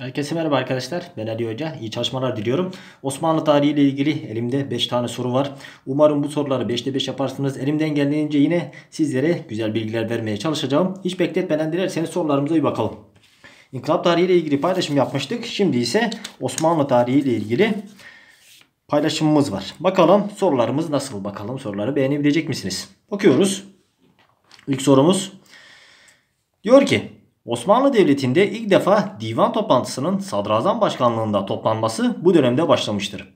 Herkese merhaba arkadaşlar. Ben Ali Hoca. İyi çalışmalar diliyorum. Osmanlı tarihi ile ilgili elimde 5 tane soru var. Umarım bu soruları 5'te 5 yaparsınız. Elimden geldiğince yine sizlere güzel bilgiler vermeye çalışacağım. Hiç bekletmeden dilerseniz sorularımıza bir bakalım. İnkılap tarihi ile ilgili paylaşım yapmıştık. Şimdi ise Osmanlı tarihi ile ilgili paylaşımımız var. Bakalım sorularımız nasıl? Bakalım soruları beğenebilecek misiniz? Bakıyoruz. İlk sorumuz diyor ki Osmanlı Devleti'nde ilk defa divan toplantısının sadrazam başkanlığında toplanması bu dönemde başlamıştır.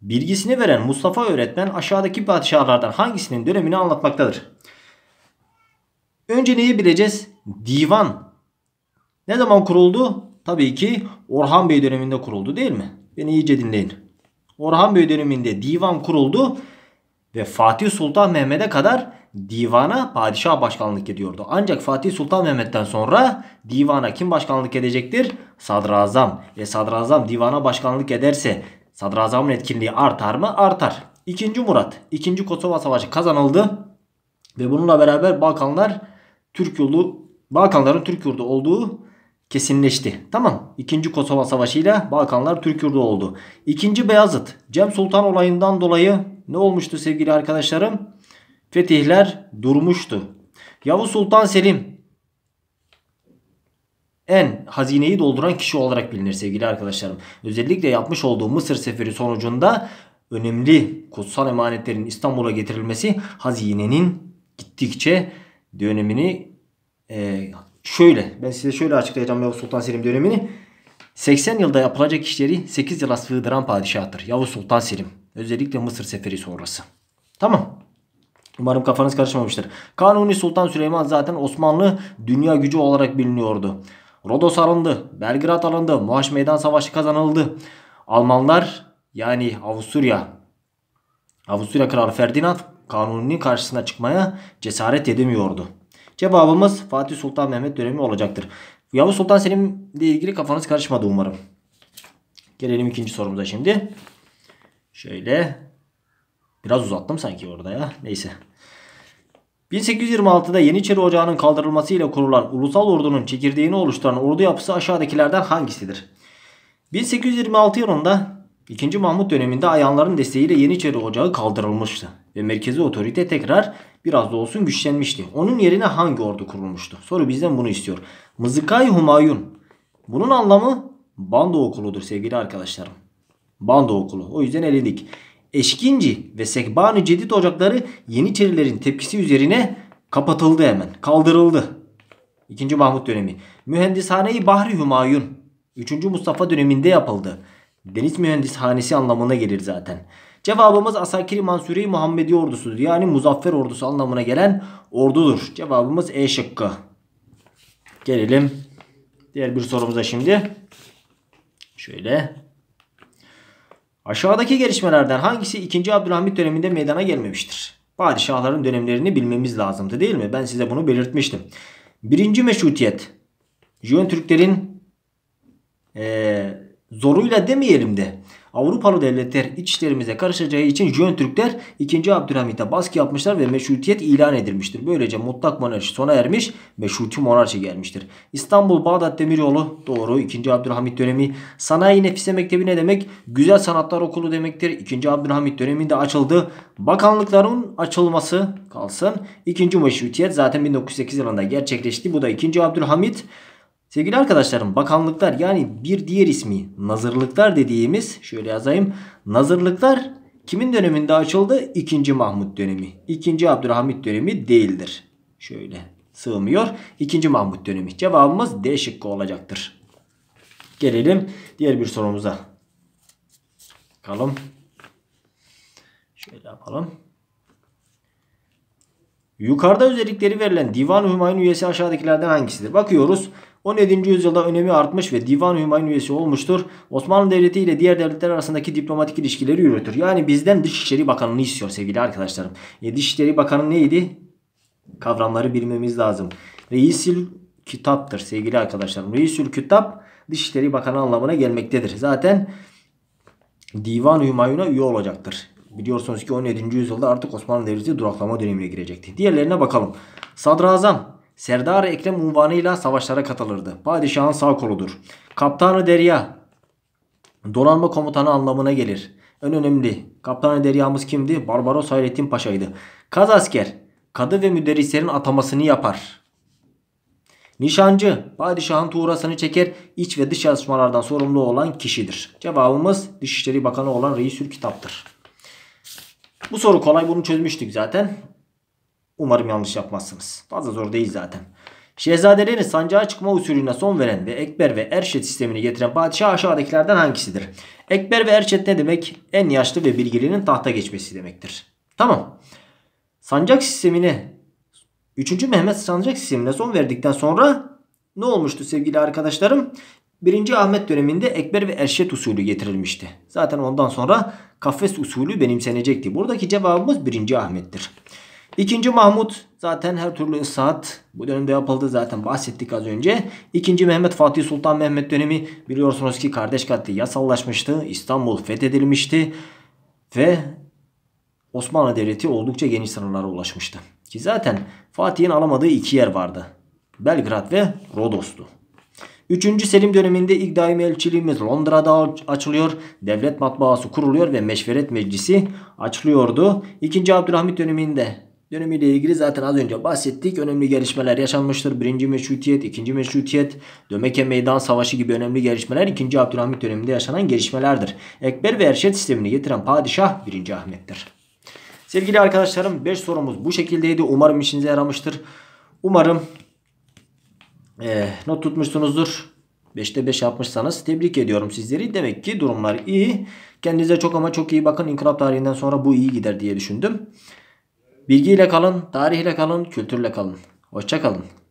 Bilgisini veren Mustafa öğretmen aşağıdaki padişahlardan hangisinin dönemini anlatmaktadır? Önce neyi bileceğiz? Divan. Ne zaman kuruldu? Tabii ki Orhan Bey döneminde kuruldu değil mi? Beni iyice dinleyin. Orhan Bey döneminde divan kuruldu ve Fatih Sultan Mehmet'e kadar divana padişah başkanlık ediyordu. Ancak Fatih Sultan Mehmet'ten sonra divana kim başkanlık edecektir? Sadrazam. Ve sadrazam divana başkanlık ederse sadrazamın etkinliği artar mı? Artar. 2. Murat 2. Kosova Savaşı kazanıldı ve bununla beraber Balkanlar Türk yolu Balkanların Türk yurdu olduğu kesinleşti. Tamam. 2. Kosova Savaşı ile Balkanlar Türk yurdu oldu. 2. Beyazıt. Cem Sultan olayından dolayı ne olmuştu sevgili arkadaşlarım? Fetihler durmuştu. Yavuz Sultan Selim en hazineyi dolduran kişi olarak bilinir sevgili arkadaşlarım. Özellikle yapmış olduğu Mısır seferi sonucunda önemli kutsal emanetlerin İstanbul'a getirilmesi hazinenin gittikçe dönemini e, şöyle ben size şöyle açıklayacağım Yavuz Sultan Selim dönemini. 80 yılda yapılacak işleri 8 yıla sığdıran padişahtır Yavuz Sultan Selim. Özellikle Mısır seferi sonrası. Tamam. Umarım kafanız karışmamıştır. Kanuni Sultan Süleyman zaten Osmanlı dünya gücü olarak biliniyordu. Rodos alındı, Belgrad alındı, Muhaç Meydan Savaşı kazanıldı. Almanlar yani Avusturya, Avusturya Kralı Ferdinand Kanuni'nin karşısına çıkmaya cesaret edemiyordu. Cevabımız Fatih Sultan Mehmet dönemi olacaktır. Yavuz Sultan Selim ile ilgili kafanız karışmadı umarım. Gelelim ikinci sorumuza şimdi. Şöyle biraz uzattım sanki orada ya. Neyse. 1826'da Yeniçeri Ocağı'nın kaldırılmasıyla kurulan ulusal ordunun çekirdeğini oluşturan ordu yapısı aşağıdakilerden hangisidir? 1826 yılında 2. Mahmut döneminde ayanların desteğiyle Yeniçeri Ocağı kaldırılmıştı ve merkezi otorite tekrar biraz da olsun güçlenmişti. Onun yerine hangi ordu kurulmuştu? Soru bizden bunu istiyor. Mızıkay Humayun. Bunun anlamı bando okuludur sevgili arkadaşlarım. Bando okulu. O yüzden eledik. Eşkinci ve Sekbani Cedid ocakları Yeniçerilerin tepkisi üzerine kapatıldı hemen. Kaldırıldı. 2. Mahmut dönemi. Mühendishane-i Bahri Humayun. 3. Mustafa döneminde yapıldı. Deniz mühendishanesi anlamına gelir zaten. Cevabımız Asakiri Mansuri Muhammedi ordusudur. Yani muzaffer ordusu anlamına gelen ordudur. Cevabımız E şıkkı. Gelelim diğer bir sorumuza şimdi. Şöyle. Aşağıdaki gelişmelerden hangisi 2. Abdülhamit döneminde meydana gelmemiştir? Padişahların dönemlerini bilmemiz lazımdı değil mi? Ben size bunu belirtmiştim. Birinci meşrutiyet. Jön Türklerin ee, zoruyla demeyelim de Avrupalı devletler iç işlerimize karışacağı için Jön Türkler 2. Abdülhamit'e baskı yapmışlar ve meşrutiyet ilan edilmiştir. Böylece mutlak monarşi sona ermiş, meşruti monarşi gelmiştir. İstanbul-Bağdat Demiryolu doğru 2. Abdülhamit dönemi sanayi nefise mektebi ne demek? Güzel sanatlar okulu demektir. 2. Abdülhamit döneminde açıldı. Bakanlıkların açılması kalsın. 2. Meşrutiyet zaten 1908 yılında gerçekleşti. Bu da 2. Abdülhamit Sevgili arkadaşlarım bakanlıklar yani bir diğer ismi nazırlıklar dediğimiz şöyle yazayım. Nazırlıklar kimin döneminde açıldı? 2. Mahmut dönemi. 2. Abdülhamit dönemi değildir. Şöyle sığmıyor. 2. Mahmut dönemi. Cevabımız D şıkkı olacaktır. Gelelim diğer bir sorumuza. Bakalım. Şöyle yapalım. Yukarıda özellikleri verilen Divan-ı Hümayun üyesi aşağıdakilerden hangisidir? Bakıyoruz. 17. yüzyılda önemi artmış ve Divan-ı Hümayun üyesi olmuştur. Osmanlı Devleti ile diğer devletler arasındaki diplomatik ilişkileri yürütür. Yani bizden Dışişleri Bakanı'nı istiyor sevgili arkadaşlarım. E, Dışişleri Bakanı neydi? Kavramları bilmemiz lazım. Reisül Kitap'tır sevgili arkadaşlarım. Reisül Kitap Dışişleri Bakanı anlamına gelmektedir. Zaten Divan-ı Hümayun'a üye olacaktır. Biliyorsunuz ki 17. yüzyılda artık Osmanlı Devleti duraklama dönemine girecekti. Diğerlerine bakalım. Sadrazam Serdar Ekrem unvanıyla savaşlara katılırdı. Padişahın sağ koludur. Kaptanı Derya donanma komutanı anlamına gelir. En önemli kaptanı deryamız kimdi? Barbaros Hayrettin Paşa'ydı. Kaz asker kadı ve müderrislerin atamasını yapar. Nişancı padişahın tuğrasını çeker iç ve dış yazışmalardan sorumlu olan kişidir. Cevabımız Dışişleri Bakanı olan Reisül Kitap'tır. Bu soru kolay bunu çözmüştük zaten. Umarım yanlış yapmazsınız. Fazla zor değil zaten. Şehzadelerin sancağa çıkma usulüne son veren ve Ekber ve Erşet sistemini getiren padişah aşağıdakilerden hangisidir? Ekber ve Erşet ne demek? En yaşlı ve bilgilinin tahta geçmesi demektir. Tamam. Sancak sistemini 3. Mehmet sancak sistemine son verdikten sonra ne olmuştu sevgili arkadaşlarım? 1. Ahmet döneminde Ekber ve Erşet usulü getirilmişti. Zaten ondan sonra kafes usulü benimsenecekti. Buradaki cevabımız 1. Ahmet'tir. 2. Mahmut zaten her türlü ıslahat bu dönemde yapıldı zaten bahsettik az önce. 2. Mehmet Fatih Sultan Mehmet dönemi biliyorsunuz ki kardeş katli yasallaşmıştı. İstanbul fethedilmişti ve Osmanlı Devleti oldukça geniş sınırlara ulaşmıştı. Ki zaten Fatih'in alamadığı iki yer vardı. Belgrad ve Rodos'tu. Üçüncü Selim döneminde ilk daimi elçiliğimiz Londra'da açılıyor. Devlet matbaası kuruluyor ve meşveret meclisi açılıyordu. İkinci Abdülhamit döneminde dönemiyle ilgili zaten az önce bahsettik. Önemli gelişmeler yaşanmıştır. Birinci Meşrutiyet, ikinci Meşrutiyet, Dömeke Meydan Savaşı gibi önemli gelişmeler ikinci Abdülhamit döneminde yaşanan gelişmelerdir. Ekber ve Erşet sistemini getiren padişah birinci Ahmet'tir. Sevgili arkadaşlarım 5 sorumuz bu şekildeydi. Umarım işinize yaramıştır. Umarım e, not tutmuşsunuzdur. 5'te 5 yapmışsanız tebrik ediyorum sizleri. Demek ki durumlar iyi. Kendinize çok ama çok iyi bakın. İnkılap tarihinden sonra bu iyi gider diye düşündüm. Bilgiyle kalın, tarihle kalın, kültürle kalın. Hoşçakalın.